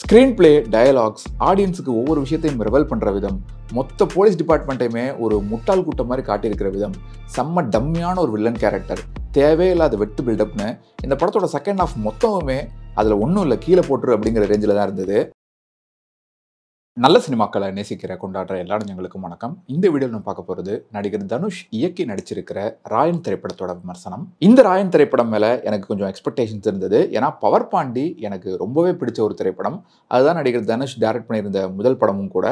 screen play dialogues ஆடியன்ஸுக்கு ஒவ்வொரு விஷயத்தையும் ரெவல் பண்ணுற விதம் மொத்த போலீஸ் டிபார்ட்மெண்ட்டையுமே ஒரு முட்டாள் கூட்டம் மாதிரி காட்டியிருக்கிற விதம் செம்ம டம்மியான ஒரு வில்லன் கேரக்டர் தேவையில்லாத வெட்டு பில்டப்னு இந்த படத்தோட செகண்ட் ஆஃப் மொத்தமுமே அதில் ஒன்றும் இல்லை கீழே போட்டுரு அப்படிங்கிற ரேஞ்சில் தான் இருந்தது நல்ல சினிமாக்களை நேசிக்கிற கொண்டாடுற எல்லாரும் எங்களுக்கும் வணக்கம் இந்த வீடியோவில் நம்ம பார்க்க போகிறது நடிகர் தனுஷ் இயக்கி நடிச்சிருக்கிற ராயன் திரைப்படத்தோட விமர்சனம் இந்த ராயன் திரைப்படம் மேலே எனக்கு கொஞ்சம் எக்ஸ்பெக்டேஷன்ஸ் இருந்தது ஏன்னா பவர் பாண்டி எனக்கு ரொம்பவே பிடிச்ச ஒரு திரைப்படம் அதுதான் நடிகர் தனுஷ் டைரக்ட் பண்ணியிருந்த முதல் படமும் கூட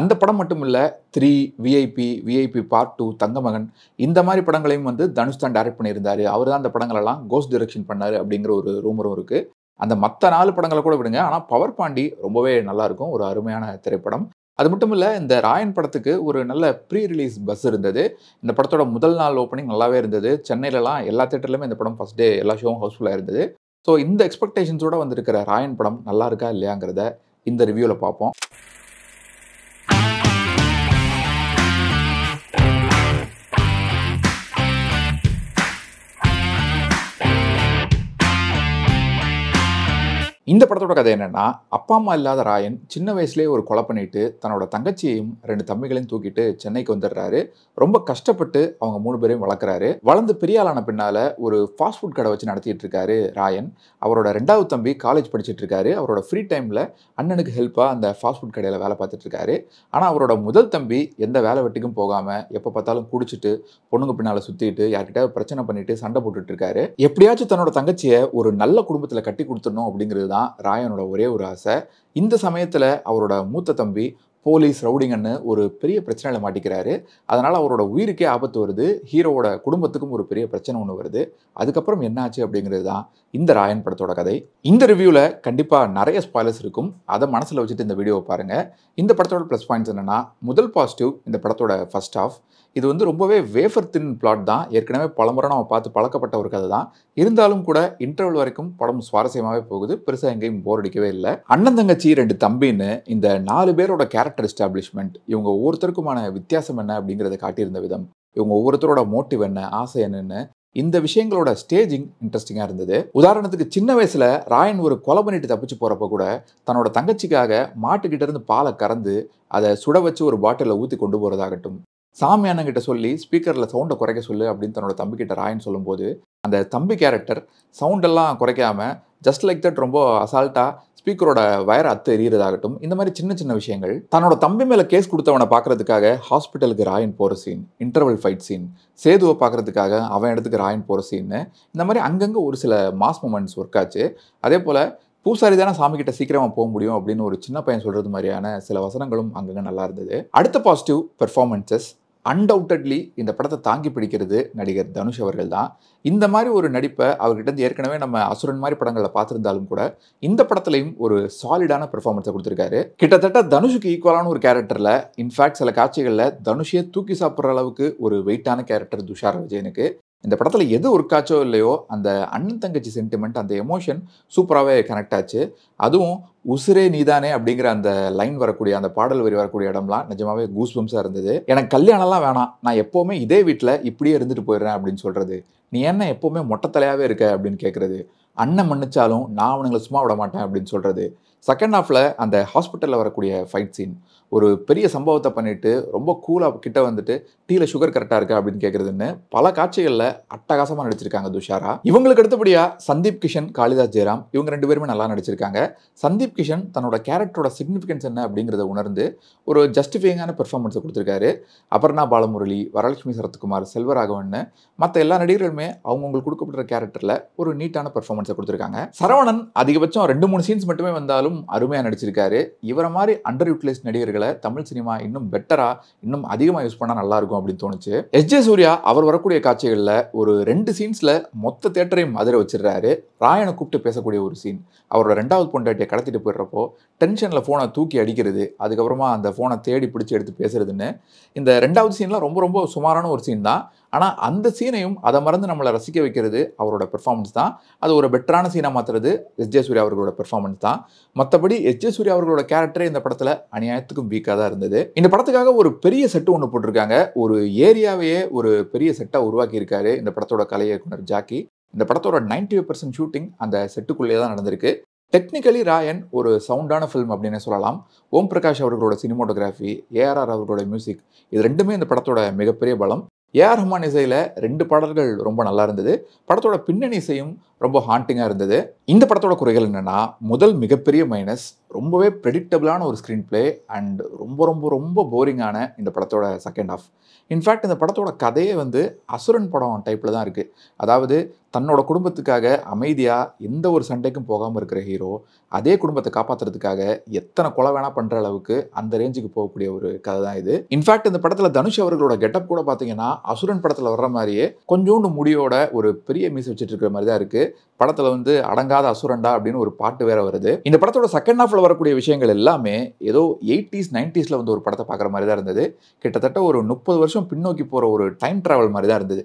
அந்த படம் மட்டும் இல்லை three VIP VIP part two Thangamagan இந்த மாதிரி படங்களையும் வந்து தனுஷ் தான் டைரக்ட் பண்ணியிருந்தார் அவர் தான் அந்த படங்களெல்லாம் கோஸ்ட் டிரெக்ஷன் பண்ணார் அப்படிங்கிற ஒரு ரூமரும் இருக்குது அந்த மற்ற நாலு படங்களை கூட விடுங்க ஆனால் பவர் பாண்டி ரொம்பவே நல்லாயிருக்கும் ஒரு அருமையான திரைப்படம் அது மட்டும் இல்லை இந்த ராயன் படத்துக்கு ஒரு நல்ல ப்ரீ ரிலீஸ் பஸ் இருந்தது இந்த படத்தோட முதல் நாள் ஓப்பனிங் நல்லாவே இருந்தது சென்னையிலலாம் எல்லா தேட்டர்லையுமே இந்த படம் ஃபஸ்ட் டே எல்லா ஷோவும் ஹவுஸ்ஃபுல்லாக இருந்தது ஸோ இந்த எக்ஸ்பெக்டேஷன்ஸோடு வந்திருக்கிற ராயன் படம் நல்லா இருக்கா இல்லையாங்கிறத இந்த ரிவ்யூவில் பார்ப்போம் இந்த படத்தோட கதை என்னென்னா அப்பா அம்மா இல்லாத ராயன் சின்ன வயசுலேயே ஒரு கொலை பண்ணிட்டு தன்னோட தங்கச்சியையும் ரெண்டு தம்பிகளையும் தூக்கிட்டு சென்னைக்கு வந்துடுறாரு ரொம்ப கஷ்டப்பட்டு அவங்க மூணு பேரையும் வளர்க்குறாரு வளர்ந்து பெரியாளான பின்னால பின்னால் ஒரு ஃபாஸ்ட் ஃபுட் கடை வச்சு நடத்திட்டு இருக்காரு ராயன் அவரோட ரெண்டாவது தம்பி காலேஜ் படிச்சுட்டு இருக்காரு அவரோட ஃப்ரீ டைமில் அண்ணனுக்கு ஹெல்ப்பாக அந்த ஃபாஸ்ட் ஃபுட் கடையில் வேலை பார்த்துட்டு இருக்காரு ஆனால் அவரோட முதல் தம்பி எந்த வேலை வெட்டிக்கும் போகாமல் எப்போ பார்த்தாலும் குடிச்சிட்டு பொண்ணுங்க பின்னால் சுற்றிட்டு யார்கிட்ட பிரச்சனை பண்ணிட்டு சண்டை போட்டுட்டு இருக்காரு எப்படியாச்சும் தன்னோட தங்கச்சியை ஒரு நல்ல குடும்பத்தில் கட்டி கொடுத்துடணும் அப்படிங்கிறது தான் தான் ராயனோட ஒரே ஒரு ஆசை இந்த சமயத்தில் அவரோட மூத்த தம்பி போலீஸ் ரவுடிங்கன்னு ஒரு பெரிய பிரச்சனையில் மாட்டிக்கிறாரு அதனால் அவரோட உயிருக்கே ஆபத்து வருது ஹீரோவோட குடும்பத்துக்கும் ஒரு பெரிய பிரச்சனை ஒன்று வருது அதுக்கப்புறம் என்னாச்சு அப்படிங்கிறது தான் இந்த ராயன் படத்தோட கதை இந்த ரிவ்யூவில் கண்டிப்பாக நிறைய ஸ்பாய்லர்ஸ் இருக்கும் அதை மனசில் வச்சுட்டு இந்த வீடியோவை பாருங்கள் இந்த படத்தோட ப்ளஸ் பாயிண்ட்ஸ் என்னென்னா முதல் பாசிட்டிவ் இந்த படத்தோட ஃபஸ்ட் ஆஃப் இது வந்து ரொம்பவே வேஃபர் தின் பிளாட் தான் ஏற்கனவே பலமுறை நம்ம பார்த்து பழக்கப்பட்ட ஒரு கதை தான் இருந்தாலும் கூட இன்டர்வல் வரைக்கும் படம் சுவாரஸ்யமாகவே போகுது பெருசாக எங்கேயும் போர் அடிக்கவே இல்லை அண்ணன் தங்கச்சி ரெண்டு தம்பின்னு இந்த நாலு பேரோட கேரக்டர் கேரக்டர் எஸ்டாப்ளிஷ்மெண்ட் இவங்க ஒவ்வொருத்தருக்குமான வித்தியாசம் என்ன அப்படிங்கிறத காட்டியிருந்த விதம் இவங்க ஒவ்வொருத்தரோட மோட்டிவ் என்ன ஆசை என்னென்னு இந்த விஷயங்களோட ஸ்டேஜிங் இன்ட்ரெஸ்டிங்காக இருந்தது உதாரணத்துக்கு சின்ன வயசில் ராயன் ஒரு கொலை பண்ணிட்டு தப்பிச்சு போகிறப்ப கூட தன்னோட தங்கச்சிக்காக மாட்டுக்கிட்ட இருந்து பாலை கறந்து அதை சுட வச்சு ஒரு பாட்டிலில் ஊற்றி கொண்டு போகிறதாகட்டும் சாமியானங்கிட்ட சொல்லி ஸ்பீக்கரில் சவுண்டை குறைக்க சொல்லு அப்படின்னு தன்னோட தம்பிக்கிட்ட ராயன் சொல்லும்போது அந்த தம்பி கேரக்டர் சவுண்டெல்லாம் குறைக்காமல் ஜஸ்ட் லைக் தட் ரொம்ப அசால்ட்டாக ஸ்பீக்கரோட வயர் அத்து எரியறதாகட்டும் இந்த மாதிரி சின்ன சின்ன விஷயங்கள் தன்னோட தம்பி மேலே கேஸ் கொடுத்தவனை பார்க்கறதுக்காக ஹாஸ்பிட்டலுக்கு ராயன் போகிற சீன் இன்டர்வல் ஃபைட் சீன் சேதுவை பார்க்கறதுக்காக அவன் இடத்துக்கு ராயன் போகிற சீன் இந்த மாதிரி அங்கங்கே ஒரு சில மாஸ் மூமெண்ட்ஸ் ஒர்க் ஆச்சு அதே போல் பூசாரி தானே சாமி கிட்ட சீக்கிரமாக போக முடியும் அப்படின்னு ஒரு சின்ன பையன் சொல்கிறது மாதிரியான சில வசனங்களும் அங்கங்கே நல்லா இருந்தது அடுத்த பாசிட்டிவ் பெர்ஃபார்மன்சஸ் அன்டவுட்டட்லி இந்த படத்தை தாங்கி பிடிக்கிறது நடிகர் தனுஷ் அவர்கள் தான் இந்த மாதிரி ஒரு நடிப்பை அவர்கிட்ட ஏற்கனவே நம்ம அசுரன் மாதிரி படங்களை பார்த்துருந்தாலும் கூட இந்த படத்துலையும் ஒரு சாலிடான பெர்ஃபார்மன்ஸை கொடுத்துருக்காரு கிட்டத்தட்ட தனுஷுக்கு ஈக்குவலான ஒரு கேரக்டரில் இன்ஃபேக்ட் சில காட்சிகளில் தனுஷே தூக்கி சாப்பிட்ற அளவுக்கு ஒரு வெயிட்டான கேரக்டர் துஷார் விஜயனுக்கு இந்த படத்தில் எது உருக்காச்சோ இல்லையோ அந்த அண்ணன் தங்கச்சி சென்டிமெண்ட் அந்த எமோஷன் சூப்பராகவே கனெக்ட் ஆச்சு அதுவும் உசுரே நீதானே அப்படிங்கிற அந்த லைன் வரக்கூடிய அந்த பாடல் வரி வரக்கூடிய இடம்லாம் நிஜமாவே கூஸ்பம்ஸாக இருந்தது எனக்கு கல்யாணம்லாம் வேணாம் நான் எப்போவுமே இதே வீட்டில் இப்படியே இருந்துட்டு போயிடுறேன் அப்படின்னு சொல்கிறது நீ என்ன எப்போவுமே மொட்டத்தலையாகவே இருக்க அப்படின்னு கேட்குறது அண்ணன் மன்னிச்சாலும் நான் அவனுங்களை சும்மா விட மாட்டேன் அப்படின்னு சொல்கிறது செகண்ட் ஹாஃபில் அந்த ஹாஸ்பிட்டலில் வரக்கூடிய ஃபைட் சீன் ஒரு பெரிய சம்பவத்தை பண்ணிவிட்டு ரொம்ப கூலாக கிட்ட வந்துட்டு டீல சுகர் கரெக்டாக இருக்கா அப்படின்னு கேட்குறதுன்னு பல காட்சிகளில் அட்டகாசமாக நடிச்சிருக்காங்க துஷாரா இவங்களுக்கு அடுத்தபடியாக சந்தீப் கிஷன் காளிதாஸ் ஜெயராம் இவங்க ரெண்டு பேருமே நல்லா நடிச்சிருக்காங்க சந்தீப் கிஷன் தன்னோட கேரக்டரோட சிக்னிஃபிகன்ஸ் என்ன அப்படிங்கிறத உணர்ந்து ஒரு ஜஸ்டிஃபைங்கான பெர்ஃபார்மன்ஸை கொடுத்துருக்காரு அபர்ணா பாலமுரளி வரலட்சுமி சரத்குமார் செல்வராகவன் மற்ற எல்லா நடிகர்களுமே அவங்கவுங்களுக்கு கொடுக்கப்படுற கேரக்டரில் ஒரு நீட்டான பெர்ஃபார்மன்ஸை கொடுத்துருக்காங்க சரவணன் அதிகபட்சம் ரெண்டு மூணு சீன்ஸ் மட்டுமே வந்தாலும் அருமையாக நடிச்சிருக்காரு இவரை மாதிரி அண்டர் யூட்டிலைஸ் நடிகர்கள் வார்த்தைகளை தமிழ் சினிமா இன்னும் பெட்டராக இன்னும் அதிகமாக யூஸ் பண்ணால் நல்லாயிருக்கும் அப்படின்னு தோணுச்சு எஸ் ஜே சூர்யா அவர் வரக்கூடிய காட்சிகளில் ஒரு ரெண்டு சீன்ஸில் மொத்த தேட்டரையும் மதுரை வச்சிடுறாரு ராயனை கூப்பிட்டு பேசக்கூடிய ஒரு சீன் அவரோட ரெண்டாவது பொண்டாட்டியை கடத்திட்டு போயிடுறப்போ டென்ஷனில் ஃபோனை தூக்கி அடிக்கிறது அதுக்கப்புறமா அந்த ஃபோனை தேடி பிடிச்சி எடுத்து பேசுறதுன்னு இந்த ரெண்டாவது சீன்லாம் ரொம்ப ரொம்ப சுமாரான ஒரு சீன் தான் ஆனால் அந்த சீனையும் அதை மறந்து நம்மளை ரசிக்க வைக்கிறது அவரோட பெர்ஃபார்மன்ஸ் தான் அது ஒரு பெட்டரான சீனாக மாற்றுறது எஸ் ஜே சூர்யா அவர்களோட பெர்ஃபார்மன்ஸ் தான் மற்றபடி எஸ் ஜே சூர்யா அவர்களோட கேரக்டரே இந்த படத்தில் அநியாயத்துக்கும் வீக்காக தான் இருந்தது இந்த படத்துக்காக ஒரு பெரிய செட்டு ஒன்று போட்டிருக்காங்க ஒரு ஏரியாவையே ஒரு பெரிய செட்டாக உருவாக்கியிருக்காரு இந்த படத்தோட கலை இயக்குனர் ஜாக்கி இந்த படத்தோட நைன்டி பர்சன்ட் ஷூட்டிங் அந்த செட்டுக்குள்ளேயே தான் நடந்திருக்கு டெக்னிக்கலி ராயன் ஒரு சவுண்டான ஃபில்ம் அப்படின்னு சொல்லலாம் ஓம் பிரகாஷ் அவர்களோட சினிமோட்டோகிராஃபி ஏஆர்ஆர் அவர்களோட மியூசிக் இது ரெண்டுமே இந்த படத்தோட மிகப்பெரிய பலம் ஏஆர் ரஹ்மான் இசையில் ரெண்டு பாடல்கள் ரொம்ப நல்லா இருந்தது படத்தோட பின்னணி இசையும் ரொம்ப ஹாண்டிங்காக இருந்தது இந்த படத்தோட குறைகள் என்னென்னா முதல் மிகப்பெரிய மைனஸ் ரொம்பவே ப்ரெடிக்டபிளான ஒரு ஸ்க்ரீன் பிளே அண்ட் ரொம்ப ரொம்ப ரொம்ப போரிங்கான இந்த படத்தோட செகண்ட் ஆஃப் இன்ஃபேக்ட் இந்த படத்தோட கதையே வந்து அசுரன் படம் டைப்பில் தான் இருக்குது அதாவது தன்னோட குடும்பத்துக்காக அமைதியாக எந்த ஒரு சண்டைக்கும் போகாமல் இருக்கிற ஹீரோ அதே குடும்பத்தை காப்பாற்றுறதுக்காக எத்தனை கொலை வேணா பண்ணுற அளவுக்கு அந்த ரேஞ்சுக்கு போகக்கூடிய ஒரு கதை தான் இது இன்ஃபேக்ட் இந்த படத்தில் தனுஷ் அவர்களோட கெட்டப் கூட பார்த்தீங்கன்னா அசுரன் படத்தில் வர்ற மாதிரியே கொஞ்சோண்டு முடியோட ஒரு பெரிய மீஸ் வச்சுட்டு இருக்கிற மாதிரி தான் இருக்குது படத்தில் வந்து அடங்காத அசுரண்டா அப்படின்னு ஒரு பாட்டு வேற வருது இந்த படத்தோட செகண்ட் ஹாஃபில் வரக்கூடிய விஷயங்கள் எல்லாமே ஏதோ எயிட்டிஸ் நைன்டிஸில் வந்து ஒரு படத்தை பார்க்குற மாதிரி தான் இருந்தது கிட்டத்தட்ட ஒரு முப்பது வருஷம் பின்னோக்கி போகிற ஒரு டைம் ட்ராவல் மாதிரி தான் இருந்தது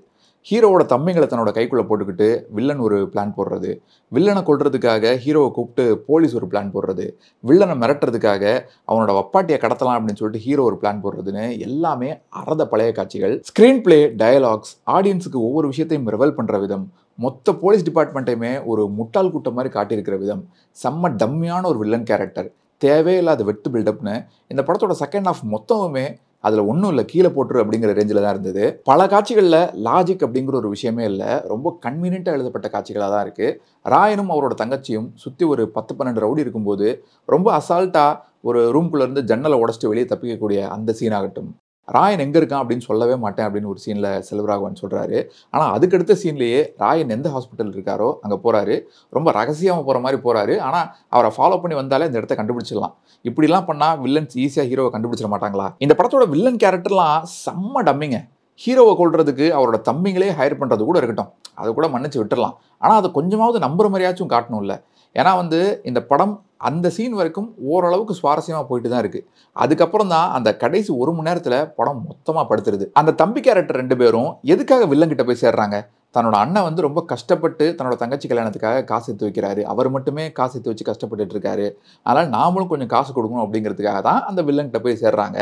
ஹீரோவோட தம்பிங்களை தன்னோட கைக்குள்ளே போட்டுக்கிட்டு வில்லன் ஒரு பிளான் போடுறது வில்லனை கொள்றதுக்காக ஹீரோவை கூப்பிட்டு போலீஸ் ஒரு பிளான் போடுறது வில்லனை மிரட்டுறதுக்காக அவனோட வப்பாட்டியை கடத்தலாம் அப்படின்னு சொல்லிட்டு ஹீரோ ஒரு பிளான் போடுறதுன்னு எல்லாமே அறத பழைய காட்சிகள் ஸ்க்ரீன் பிளே டயலாக்ஸ் ஆடியன்ஸுக்கு ஒவ்வொரு விஷயத்தையும் ரிவல் பண்ணுற விதம் மொத்த போலீஸ் டிபார்ட்மெண்ட்டையுமே ஒரு முட்டாள் கூட்டம் மாதிரி காட்டியிருக்கிற விதம் செம்ம டம்மியான ஒரு வில்லன் கேரக்டர் தேவையில்லாத வெட்டு பில்டப்னு இந்த படத்தோட செகண்ட் ஆஃப் மொத்தமுமே அதில் ஒன்றும் இல்லை கீழே போட்டுரு அப்படிங்கிற ரேஞ்சில் தான் இருந்தது பல காட்சிகளில் லாஜிக் அப்படிங்கிற ஒரு விஷயமே இல்லை ரொம்ப கன்வீனியண்ட்டாக எழுதப்பட்ட காட்சிகளாக தான் இருக்குது ராயனும் அவரோட தங்கச்சியும் சுற்றி ஒரு பத்து பன்னெண்டு ரவுடி இருக்கும்போது ரொம்ப அசால்ட்டாக ஒரு ரூம்குள்ளேருந்து ஜன்னலை உடச்சிட்டு வெளியே தப்பிக்கக்கூடிய அந்த சீனாகட்டும் ராயன் எங்கே இருக்கான் அப்படின்னு சொல்லவே மாட்டேன் அப்படின்னு ஒரு சீனில் செல்வராகவன் சொல்கிறாரு ஆனால் அதுக்கடுத்த சீன்லேயே ராயன் எந்த ஹாஸ்பிட்டல் இருக்காரோ அங்கே போகிறாரு ரொம்ப ரகசியமாக போகிற மாதிரி போகிறாரு ஆனால் அவரை ஃபாலோ பண்ணி வந்தாலே இந்த இடத்த கண்டுபிடிச்சிடலாம் இப்படிலாம் பண்ணால் வில்லன்ஸ் ஈஸியாக ஹீரோவை கண்டுபிடிச்சிட மாட்டாங்களா இந்த படத்தோட வில்லன் கேரக்டர்லாம் செம்ம டம்மிங்க ஹீரோவை கொள்றதுக்கு அவரோட தம்பிங்களே ஹையர் பண்ணுறது கூட இருக்கட்டும் அதை கூட மன்னிச்சு விட்டுடலாம் ஆனால் அதை கொஞ்சமாவது நம்புற மாதிரியாச்சும் காட்டணும்ல ஏன்னா வந்து இந்த படம் அந்த சீன் வரைக்கும் ஓரளவுக்கு சுவாரஸ்யமாக போயிட்டு தான் இருக்குது அதுக்கப்புறம் தான் அந்த கடைசி ஒரு மணி நேரத்தில் படம் மொத்தமாக படுத்துருது அந்த தம்பி கேரக்டர் ரெண்டு பேரும் எதுக்காக வில்லங்கிட்ட போய் சேர்றாங்க தன்னோட அண்ணன் வந்து ரொம்ப கஷ்டப்பட்டு தன்னோட தங்கச்சி கல்யாணத்துக்காக காசு எடுத்து வைக்கிறாரு அவர் மட்டுமே காசு எடுத்து வச்சு கஷ்டப்பட்டுட்டு இருக்காரு அதனால் நாமளும் கொஞ்சம் காசு கொடுக்கணும் அப்படிங்கிறதுக்காக தான் அந்த வில்லன்கிட்ட போய் சேர்றாங்க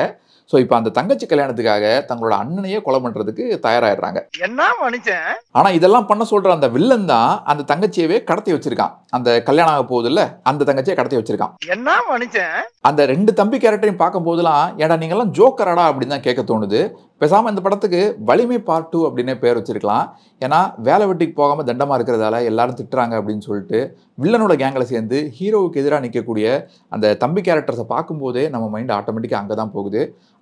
ஸோ இப்போ அந்த தங்கச்சி கல்யாணத்துக்காக தங்களோட அண்ணனையே கொலை பண்ணுறதுக்கு தயாராகிடுறாங்க என்ன மனுஷன் ஆனால் இதெல்லாம் பண்ண சொல்கிற அந்த வில்லன் தான் அந்த தங்கச்சியவே கடத்தி வச்சிருக்கான் அந்த கல்யாணம் ஆக போகுது இல்லை அந்த தங்கச்சியை கடத்தி வச்சிருக்கான் என்ன மனுஷன் அந்த ரெண்டு தம்பி கேரக்டரையும் பார்க்கும் போதெல்லாம் ஏடா நீங்கள்லாம் ஜோக்கராடா அப்படின்னு தான் கேட்க தோணுது பேசாமல் இந்த படத்துக்கு வலிமை பார்ட் டூ அப்படின்னே பேர் வச்சிருக்கலாம் ஏன்னா வேலை வெட்டிக்கு போகாமல் தண்டமாக இருக்கிறதால எல்லாரும் திட்டுறாங்க அப்படின்னு சொல்லிட்டு வில்லனோட கேங்கில் சேர்ந்து ஹீரோவுக்கு எதிராக நிற்கக்கூடிய அந்த தம்பி கேரக்டர்ஸை பார்க்கும்போதே நம்ம மைண்ட் ஆட்டோமேட்டிக்காக அங்கே தான் போகுது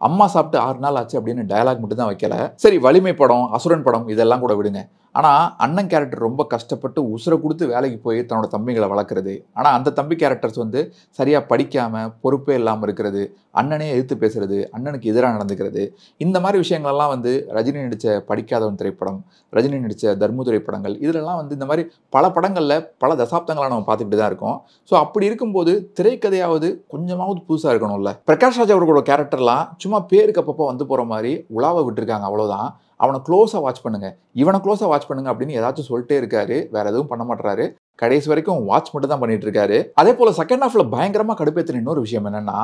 அம்மா சாப்பிட்டு ஆறு நாள் ஆச்சு அப்படின்னு டயலாக் மட்டும் தான் வைக்கல சரி வலிமை படம் அசுரன் படம் இதெல்லாம் கூட விடுங்க ஆனால் அண்ணன் கேரக்டர் ரொம்ப கஷ்டப்பட்டு உசுரை கொடுத்து வேலைக்கு போய் தன்னோட தம்பிகளை வளர்க்குறது ஆனால் அந்த தம்பி கேரக்டர்ஸ் வந்து சரியாக படிக்காமல் பொறுப்பே இல்லாமல் இருக்கிறது அண்ணனே எதிர்த்து பேசுகிறது அண்ணனுக்கு எதிராக நடந்துக்கிறது இந்த மாதிரி விஷயங்கள்லாம் வந்து ரஜினி நடித்த படிக்காதவன் திரைப்படம் ரஜினி நடித்த தர்மு படங்கள் இதிலெல்லாம் வந்து இந்த மாதிரி பல படங்களில் பல தசாப்தங்களாக நம்ம பார்த்துக்கிட்டு தான் இருக்கோம் ஸோ அப்படி இருக்கும்போது திரைக்கதையாவது கொஞ்சமாவது புதுசாக இருக்கணும்ல பிரகாஷ் ராஜ் அவர்களோட கேரக்டர்லாம் சும்மா பேருக்கு அப்பப்போ வந்து போகிற மாதிரி உலாவை விட்டுருக்காங்க அவ்வளோதான் அவனை க்ளோஸாக வாட்ச் பண்ணுங்கள் இவனை க்ளோஸாக வாட்ச் பண்ணுங்கள் அப்படின்னு ஏதாச்சும் சொல்லிட்டே இருக்காரு வேறு எதுவும் பண்ண மாட்டுறாரு கடைசி வரைக்கும் வாட்ச் மட்டும் தான் பண்ணிட்டு இருக்காரு அதே போல செகண்ட் ஹாஃப்ல பயங்கரமா கடுப்பேற்றின இன்னொரு விஷயம் என்னன்னா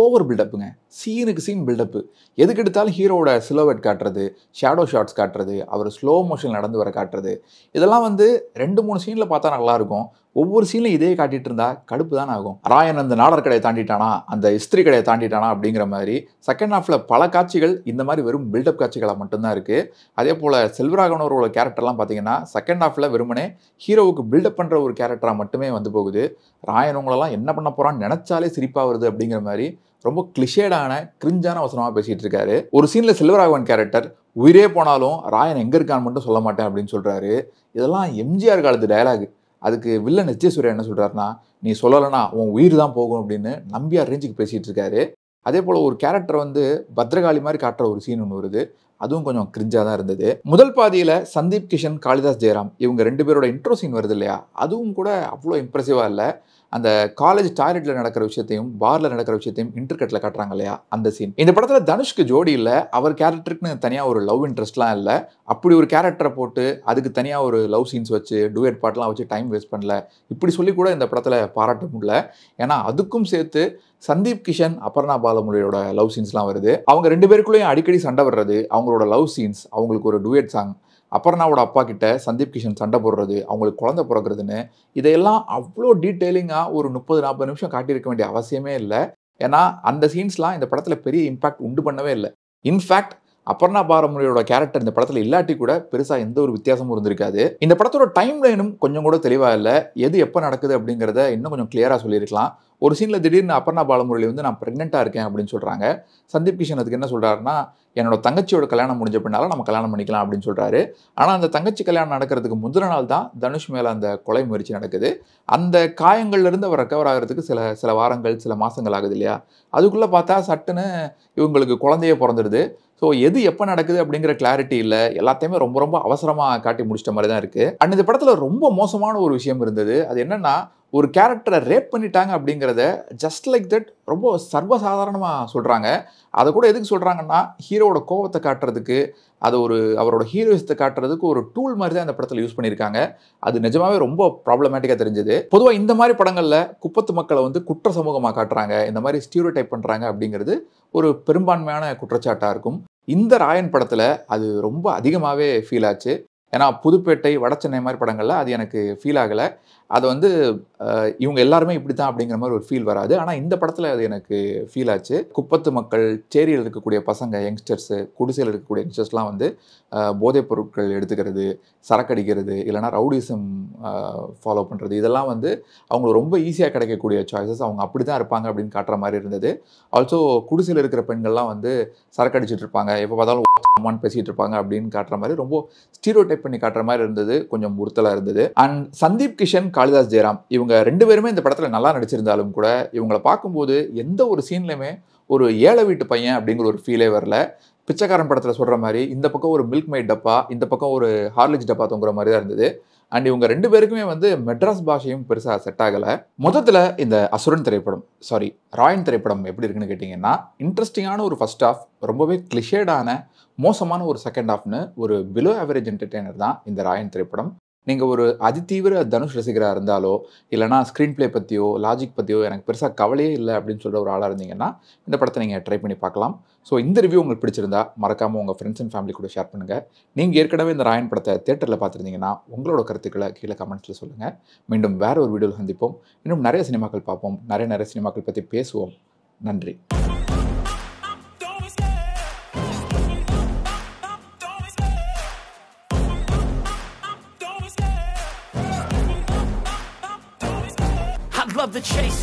ஓவர் பில்டப்புங்க சீனுக்கு சீன் பில்டப்பு எதுக்கு எடுத்தாலும் ஹீரோவோட சிலோவெட் காட்டுறது ஷேடோ ஷாட்ஸ் காட்டுறது அவர் ஸ்லோ மோஷன் நடந்து வர காட்டுறது இதெல்லாம் வந்து ரெண்டு மூணு சீனில் பார்த்தா நல்லா இருக்கும் ஒவ்வொரு சீன்லையும் இதே காட்டிட்டு இருந்தா கடுப்பு தான் ஆகும் ராயன் அந்த நாடர் கடையை தாண்டிட்டானா அந்த இஸ்திரி கடையை தாண்டிட்டானா அப்படிங்கிற மாதிரி செகண்ட் ஹாஃப்ல பல காட்சிகள் இந்த மாதிரி வெறும் பில்டப் காட்சிகளாக மட்டும்தான் இருக்கு அதே போல செல்வராகவன் கேரக்டர்லாம் பார்த்தீங்கன்னா செகண்ட் ஹாஃப்ல வெறுமனே ஹீரோவுக்கு பில்டப் பண்ணுற பண்ணுற ஒரு கேரக்டராக மட்டுமே வந்து போகுது ராயன் உங்களெல்லாம் என்ன பண்ண போகிறான்னு நினச்சாலே சிரிப்பாக வருது அப்படிங்கிற மாதிரி ரொம்ப கிளிஷேடான கிரிஞ்சான வசனமாக பேசிகிட்டு இருக்காரு ஒரு சீனில் செல்வராகவன் கேரக்டர் உயிரே போனாலும் ராயன் எங்கே இருக்கான்னு மட்டும் சொல்ல மாட்டேன் அப்படின்னு சொல்கிறாரு இதெல்லாம் எம்ஜிஆர் காலத்து டயலாக் அதுக்கு வில்லன் நிச்சய என்ன சொல்கிறாருன்னா நீ சொல்லலைனா உன் உயிர் தான் போகும் அப்படின்னு நம்பியார் ரேஞ்சுக்கு பேசிகிட்டு இருக்காரு அதே போல் ஒரு கேரக்டர் வந்து பத்ரகாளி மாதிரி காட்டுற ஒரு சீன் ஒன்று வருது அதுவும் கொஞ்சம் கிரிஞ்சாக தான் இருந்தது முதல் பாதியில் சந்தீப் கிஷன் காளிதாஸ் ஜெயராம் இவங்க ரெண்டு பேரோட இன்ட்ரோ சீன் வருது இல்லையா அதுவும் கூட அவ்வளோ இம்ப்ரெசிவாக இல்லை அந்த காலேஜ் டாய்லெட்டில் நடக்கிற விஷயத்தையும் பாரில் நடக்கிற விஷயத்தையும் இன்டர்கட்டில் காட்டுறாங்க இல்லையா அந்த சீன் இந்த படத்தில் தனுஷ்க்கு ஜோடி இல்லை அவர் கேரக்டருக்குன்னு தனியாக ஒரு லவ் இன்ட்ரெஸ்ட்லாம் இல்லை அப்படி ஒரு கேரக்டரை போட்டு அதுக்கு தனியாக ஒரு லவ் சீன்ஸ் வச்சு டூயட் பாட்டெலாம் வச்சு டைம் வேஸ்ட் பண்ணல இப்படி சொல்லி கூட இந்த படத்தில் பாராட்ட முடியல ஏன்னா அதுக்கும் சேர்த்து சந்தீப் கிஷன் அபர்ணா பாலமுடியோட லவ் சீன்ஸ்லாம் வருது அவங்க ரெண்டு பேருக்குள்ளேயும் அடிக்கடி சண்டை வர்றது அவங்க அவங்களோட லவ் சீன்ஸ் அவங்களுக்கு ஒரு டுவேட் சாங் அப்பர்ணாவோட அப்பா கிட்ட சந்தீப் கிஷன் சண்டை போடுறது அவங்களுக்கு குழந்தை பிறக்கிறதுன்னு இதையெல்லாம் அவ்வளோ டீட்டெயிலிங்காக ஒரு முப்பது நாற்பது நிமிஷம் காட்டியிருக்க வேண்டிய அவசியமே இல்லை ஏன்னா அந்த சீன்ஸ்லாம் இந்த படத்தில் பெரிய இம்பாக்ட் உண்டு பண்ணவே இல்லை இன்ஃபேக்ட் அபர்ணா பாரம்பரியோட கேரக்டர் இந்த படத்தில் இல்லாட்டி கூட பெருசாக எந்த ஒரு வித்தியாசமும் இருந்திருக்காது இந்த படத்தோட டைம் லைனும் கொஞ்சம் கூட தெளிவாக இல்லை எது எப்போ நடக்குது அப்படிங்கிறத இன்னும் கொஞ்சம் கிளியராக சொல்லியிருக்கலாம் ஒரு சீனில் திடீர்னு அப்பர்ணா பாலமுரளி வந்து நான் ப்ரெக்னெண்ட்டாக இருக்கேன் அப்படின்னு சொல்கிறாங்க சந்தீப் கிஷன் அதுக்கு என்ன சொல்கிறாருன்னா என்னோட தங்கச்சியோட கல்யாணம் முடிஞ்ச பின்னாலும் நம்ம கல்யாணம் பண்ணிக்கலாம் அப்படின்னு சொல்கிறாரு ஆனால் அந்த தங்கச்சி கல்யாணம் நடக்கிறதுக்கு முந்தின நாள் தான் தனுஷ் மேலே அந்த கொலை முயற்சி நடக்குது அந்த காயங்கள்லேருந்து அவர் ரெக்கவர் ஆகிறதுக்கு சில சில வாரங்கள் சில மாதங்கள் ஆகுது இல்லையா அதுக்குள்ளே பார்த்தா சட்டுன்னு இவங்களுக்கு குழந்தையே பிறந்துடுது ஸோ எது எப்போ நடக்குது அப்படிங்கிற கிளாரிட்டி இல்லை எல்லாத்தையுமே ரொம்ப ரொம்ப அவசரமாக காட்டி முடிச்சிட்ட மாதிரி தான் இருக்குது அண்ட் இந்த படத்தில் ரொம்ப மோசமான ஒரு விஷயம் இருந்தது அது என்னென்னா ஒரு கேரக்டரை ரேப் பண்ணிட்டாங்க அப்படிங்கிறத ஜஸ்ட் லைக் தட் ரொம்ப சர்வசாதாரணமாக சொல்கிறாங்க அதை கூட எதுக்கு சொல்கிறாங்கன்னா ஹீரோவோட கோவத்தை காட்டுறதுக்கு அது ஒரு அவரோட ஹீரோயிஸ்த்தை காட்டுறதுக்கு ஒரு டூல் மாதிரி தான் இந்த படத்தில் யூஸ் பண்ணியிருக்காங்க அது நிஜமாகவே ரொம்ப ப்ராப்ளமேட்டிக்காக தெரிஞ்சுது பொதுவாக இந்த மாதிரி படங்களில் குப்பத்து மக்களை வந்து குற்ற சமூகமாக காட்டுறாங்க இந்த மாதிரி ஸ்டீரியோ டைப் பண்ணுறாங்க அப்படிங்கிறது ஒரு பெரும்பான்மையான குற்றச்சாட்டாக இருக்கும் இந்த ராயன் படத்தில் அது ரொம்ப அதிகமாகவே ஃபீல் ஆச்சு ஏன்னா புதுப்பேட்டை வடச்சென்னை மாதிரி படங்களில் அது எனக்கு ஃபீல் ஆகலை அது வந்து இவங்க எல்லாருமே இப்படி தான் அப்படிங்கிற மாதிரி ஒரு ஃபீல் வராது ஆனால் இந்த படத்தில் அது எனக்கு ஃபீல் ஆச்சு குப்பத்து மக்கள் சேரியில் இருக்கக்கூடிய பசங்க யங்ஸ்டர்ஸு குடிசையில் இருக்கக்கூடிய யங்ஸ்டர்ஸ்லாம் வந்து போதைப் பொருட்கள் எடுத்துக்கிறது சரக்கடிக்கிறது இல்லைனா ரவுடிசம் ஃபாலோ பண்ணுறது இதெல்லாம் வந்து அவங்களுக்கு ரொம்ப ஈஸியாக கிடைக்கக்கூடிய சாய்ஸஸ் அவங்க அப்படி தான் இருப்பாங்க அப்படின்னு காட்டுற மாதிரி இருந்தது ஆல்சோ குடிசையில் இருக்கிற பெண்கள்லாம் வந்து சரக்கடிச்சிட்டு இருப்பாங்க எப்போ பார்த்தாலும் அம்மான்னு பேசிகிட்டு இருப்பாங்க அப்படின்னு காட்டுற மாதிரி ரொம்ப ஸ்டீரோ டைப் பண்ணி காட்டுற மாதிரி இருந்தது கொஞ்சம் உறுத்தலாக இருந்தது அண்ட் சந்தீப் கிஷன் காளிதாஸ் ஜெயராம் இவங்க ரெண்டு பேருமே இந்த படத்தில் நல்லா நடிச்சிருந்தாலும் கூட இவங்களை பார்க்கும்போது எந்த ஒரு சீன்லையுமே ஒரு ஏழை வீட்டு பையன் அப்படிங்கிற ஒரு ஃபீலே வரல பிச்சைக்காரன் படத்தில் சொல்கிற மாதிரி இந்த பக்கம் ஒரு மில்க் மைட் டப்பா இந்த பக்கம் ஒரு ஹார்லிக்ஸ் டப்பா தொங்குற மாதிரி தான் இருந்தது அண்ட் இவங்க ரெண்டு பேருக்குமே வந்து மெட்ராஸ் பாஷையும் பெருசாக செட் ஆகலை மொத்தத்தில் இந்த அசுரன் திரைப்படம் சாரி ராயன் திரைப்படம் எப்படி இருக்குன்னு கேட்டிங்கன்னா இன்ட்ரெஸ்டிங்கான ஒரு ஃபஸ்ட் ஆஃப் ரொம்பவே கிளிஷேடான மோசமான ஒரு செகண்ட் ஆஃப்னு ஒரு பிலோ ஆவரேஜ் என்டர்டெய்னர் தான் இந்த ராயன் திரைப்படம் நீங்கள் ஒரு அதிதீவிர தனுஷ் ரசிகராக இருந்தாலோ இல்லைனா ஸ்க்ரீன் ப்ளே பற்றியோ லாஜிக் பற்றியோ எனக்கு பெருசாக கவலையே இல்லை அப்படின்னு சொல்கிற ஒரு ஆளாக இருந்தீங்கன்னா இந்த படத்தை நீங்கள் ட்ரை பண்ணி பார்க்கலாம் ஸோ இந்த ரிவ்யூ உங்களுக்கு பிடிச்சிருந்தா மறக்காமல் உங்கள் ஃப்ரெண்ட்ஸ் அண்ட் ஃபேமிலி கூட ஷேர் பண்ணுங்கள் நீங்கள் ஏற்கனவே இந்த ராயன் படத்தை தேட்டரில் பார்த்துருந்தீங்கன்னா உங்களோட கருத்துக்களை கீழே கமெண்ட்ஸில் சொல்லுங்கள் மீண்டும் வேறு ஒரு வீடியோவில் சந்திப்போம் இன்னும் நிறைய சினிமாக்கள் பார்ப்போம் நிறைய நிறைய சினிமாக்கள் பற்றி பேசுவோம் நன்றி